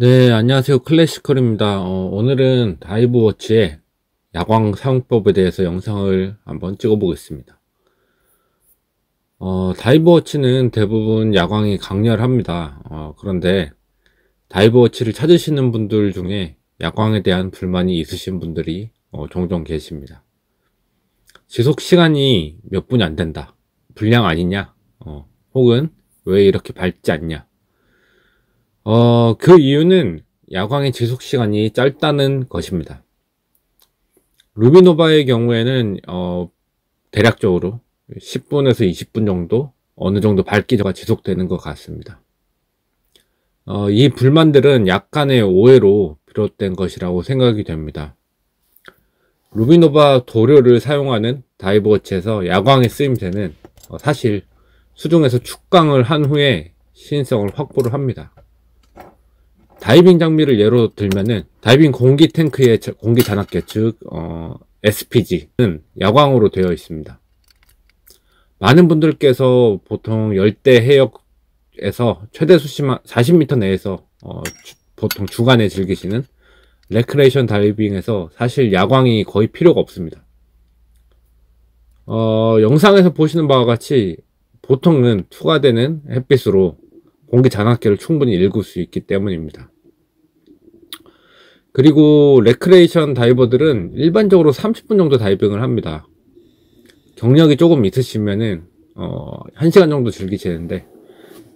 네, 안녕하세요. 클래식컬입니다 어, 오늘은 다이브워치의 야광 사용법에 대해서 영상을 한번 찍어보겠습니다. 어, 다이브워치는 대부분 야광이 강렬합니다. 어, 그런데 다이브워치를 찾으시는 분들 중에 야광에 대한 불만이 있으신 분들이 어, 종종 계십니다. 지속 시간이 몇 분이 안 된다. 불량 아니냐? 어, 혹은 왜 이렇게 밝지 않냐? 어, 그 이유는 야광의 지속 시간이 짧다는 것입니다. 루비노바의 경우에는 어, 대략적으로 10분에서 20분 정도 어느 정도 밝기가 지속되는 것 같습니다. 어, 이 불만들은 약간의 오해로 비롯된 것이라고 생각이 됩니다. 루비노바 도료를 사용하는 다이버워치에서 야광의 쓰임새는 어, 사실 수중에서 축광을 한 후에 신성을 확보를 합니다. 다이빙 장비를 예로 들면은 다이빙 공기 탱크의 공기 단합계즉 어, SPG는 야광으로 되어 있습니다. 많은 분들께서 보통 열대 해역에서 최대 수심 40m 내에서 어, 주, 보통 주간에 즐기시는 레크레이션 다이빙에서 사실 야광이 거의 필요가 없습니다. 어, 영상에서 보시는 바와 같이 보통은 투과되는 햇빛으로 공기 장학기를 충분히 읽을 수 있기 때문입니다. 그리고 레크레이션 다이버들은 일반적으로 30분 정도 다이빙을 합니다. 경력이 조금 있으시면은 어, 1시간 정도 즐기시는데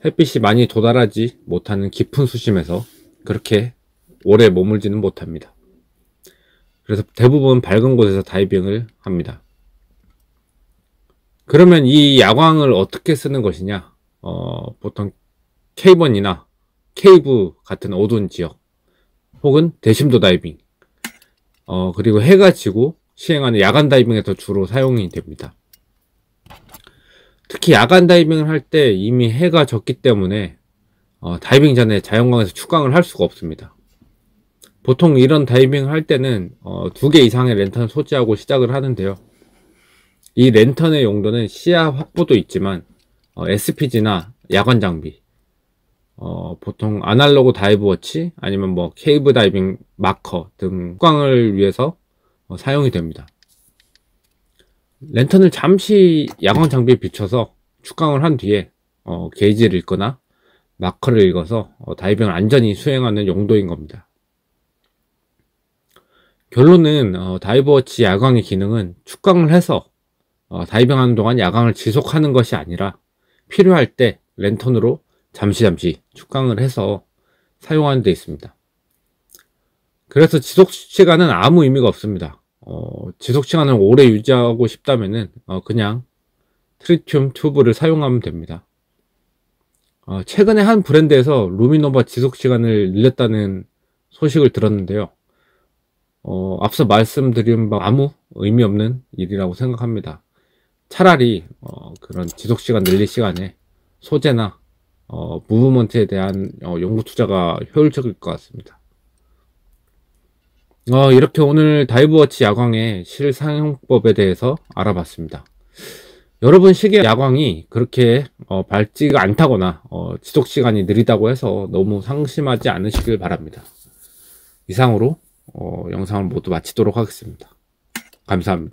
햇빛이 많이 도달하지 못하는 깊은 수심에서 그렇게 오래 머물지는 못합니다. 그래서 대부분 밝은 곳에서 다이빙을 합니다. 그러면 이 야광을 어떻게 쓰는 것이냐? 어, 보통 케이번이나 케이브 같은 어두운 지역 혹은 대심도 다이빙 어 그리고 해가 지고 시행하는 야간 다이빙에서 주로 사용이 됩니다. 특히 야간 다이빙을 할 때 이미 해가 졌기 때문에 어, 다이빙 전에 자연광에서 축광을 할 수가 없습니다. 보통 이런 다이빙을 할 때는 어, 두 개 이상의 랜턴을 소지하고 시작을 하는데요. 이 랜턴의 용도는 시야 확보도 있지만 어, SPG나 야간 장비 어, 보통 아날로그 다이브 워치 아니면 뭐 케이브 다이빙 마커 등 후광을 위해서 어, 사용이 됩니다. 랜턴을 잠시 야광 장비에 비춰서 축광을 한 뒤에 어, 게이지를 읽거나 마커를 읽어서 어, 다이빙을 안전히 수행하는 용도인 겁니다. 결론은 어, 다이버워치 야광의 기능은 축광을 해서 어, 다이빙하는 동안 야광을 지속하는 것이 아니라 필요할 때 랜턴으로 잠시 잠시 축강을 해서 사용하는 데 있습니다. 그래서 지속 시간은 아무 의미가 없습니다. 어, 지속 시간을 오래 유지하고 싶다면은 어, 그냥 트리튬 튜브를 사용하면 됩니다. 어, 최근에 한 브랜드에서 루미노바 지속 시간을 늘렸다는 소식을 들었는데요. 어, 앞서 말씀드린 바 아무 의미 없는 일이라고 생각합니다. 차라리 어, 그런 지속 시간 늘릴 시간에 소재나 어, 무브먼트에 대한 어, 연구 투자가 효율적일 것 같습니다. 어, 이렇게 오늘 다이브워치 야광의 실사용법에 대해서 알아봤습니다. 여러분 시계 야광이 그렇게 어, 밝지가 않다거나 어, 지속 시간이 느리다고 해서 너무 상심하지 않으시길 바랍니다. 이상으로 어, 영상을 모두 마치도록 하겠습니다. 감사합니다.